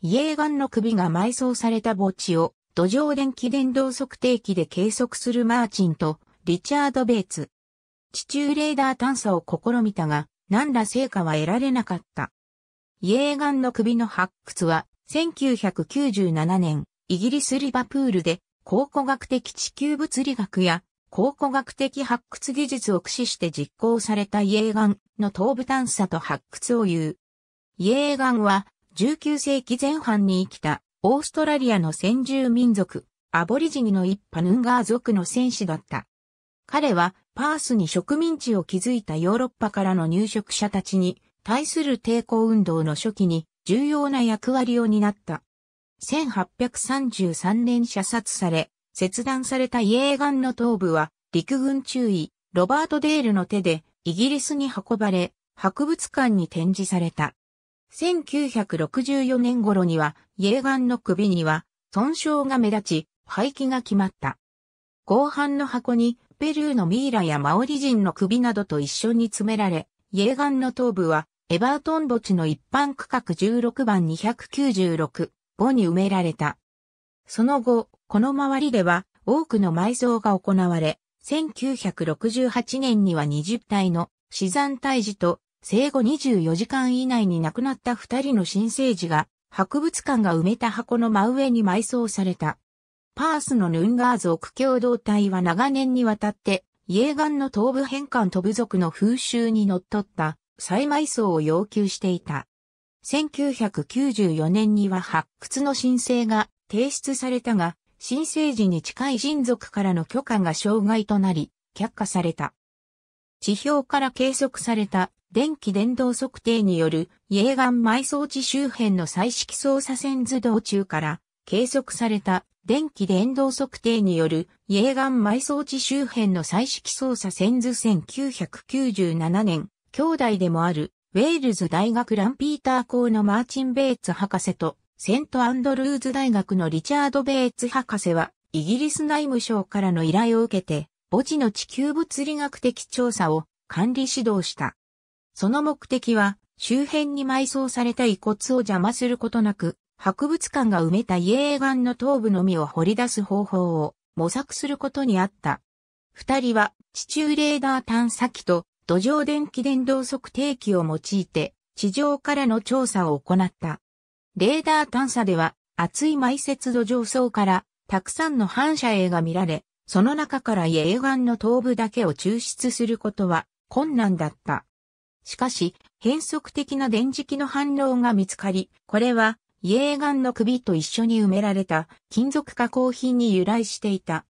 イエーガンの首が埋葬された墓地を土壌電気電動測定器で計測するマーチンとリチャード・ベイツ。地中レーダー探査を試みたが、何ら成果は得られなかった。イエーガンの首の発掘は、1997年、イギリスリバプールで、考古学的地球物理学や考古学的発掘技術を駆使して実行されたイエーガンの頭部探査と発掘を言う。イエーガンは19世紀前半に生きたオーストラリアの先住民族、アボリジニの一派ヌンガー族の戦士だった。彼はパースに植民地を築いたヨーロッパからの入植者たちに対する抵抗運動の初期に重要な役割を担った。1833年射殺され、切断されたイエーガンの頭部は陸軍中尉ロバート・デールの手でイギリスに運ばれ、博物館に展示された。1964年頃には、イエーガンの首には、損傷が目立ち、廃棄が決まった。後半の箱に、ペルーのミイラやマオリ人の首などと一緒に詰められ、イエーガンの頭部は、エバートン墓地の一般区画16番296、墓に埋められた。その後、この周りでは、多くの埋葬が行われ、1968年には20体の死産退治と生後24時間以内に亡くなった二人の新生児が、博物館が埋めた箱の真上に埋葬された。パースのヌンガー族共同体は長年にわたって、イエーガンの東部返還飛部族の風習に則っった、再埋葬を要求していた。1994年には発掘の申請が提出されたが、新生児に近い人族からの許可が障害となり、却下された。地表から計測された電気電動測定による、イエーガン埋葬地周辺の彩色操作線図道中から、計測された電気電動測定による、イエーガン埋葬地周辺の彩色操作線図1997年、兄弟でもある、ウェールズ大学ランピーター校のマーチン・ベーツ博士と、セント・アンドルーズ大学のリチャード・ベーツ博士は、イギリス内務省からの依頼を受けて、墓地の地球物理学的調査を管理指導した。その目的は、周辺に埋葬された遺骨を邪魔することなく、博物館が埋めた家エーの頭部のみを掘り出す方法を模索することにあった。二人は地中レーダー探査機と土壌電気伝導測定器を用いて地上からの調査を行った。レーダー探査では厚い埋設土壌層からたくさんの反射影が見られ、その中から家エーの頭部だけを抽出することは困難だった。しかし、変則的な電磁気の反応が見つかり、これは、イエーガンの首と一緒に埋められた金属加工品に由来していた。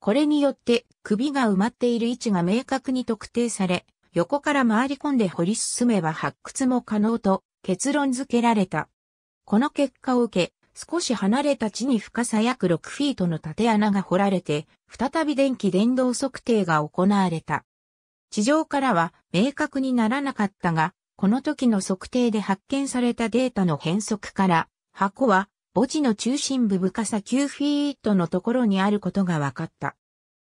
これによって首が埋まっている位置が明確に特定され、横から回り込んで掘り進めば発掘も可能と結論付けられた。この結果を受け、少し離れた地に深さ約6フィートの縦穴が掘られて、再び電気伝導測定が行われた。地上からは明確にならなかったが、この時の測定で発見されたデータの変則から、箱は墓地の中心部深さ9フィートのところにあることが分かった。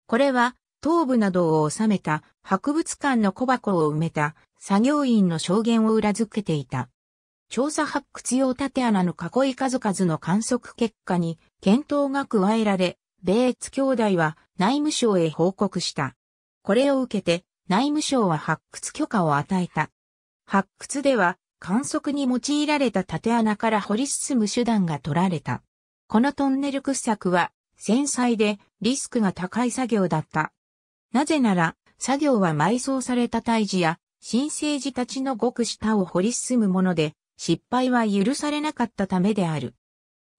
これは頭部などを収めた博物館の小箱を埋めた作業員の証言を裏付けていた。調査発掘用縦穴の囲い数々の観測結果に検討が加えられ、米越兄弟は内務省へ報告した。これを受けて内務省は発掘許可を与えた。発掘では観測に用いられた縦穴から掘り進む手段が取られた。このトンネル掘削は繊細でリスクが高い作業だった。なぜなら作業は埋葬された胎児や新生児たちのごく下を掘り進むもので失敗は許されなかったためである。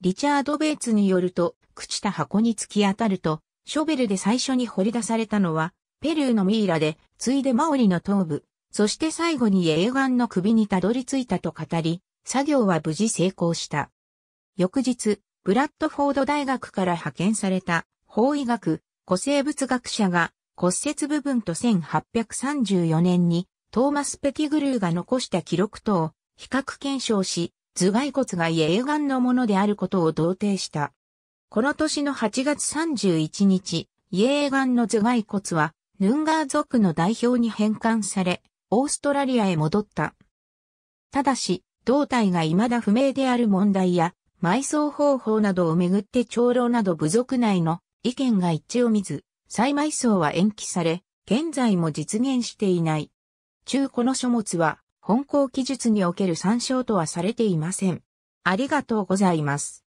リチャード・ベイツによると朽ちた箱に突き当たるとショベルで最初に掘り出されたのはペルーのミイラで、ついでマオリの頭部、そして最後にエーガンの首にたどり着いたと語り、作業は無事成功した。翌日、ブラッドフォード大学から派遣された法医学、古生物学者が骨折部分と1834年にトーマス・ペティグルーが残した記録とを比較検証し、頭蓋骨がエーガンのものであることを同定した。この年の8月31日、イエーガンの頭蓋骨はヌンガー族の代表に返還され、オーストラリアへ戻った。ただし、胴体が未だ不明である問題や、埋葬方法などをめぐって長老など部族内の意見が一致を見ず、再埋葬は延期され、現在も実現していない。中古の書物は、本校記述における参照とはされていません。ありがとうございます。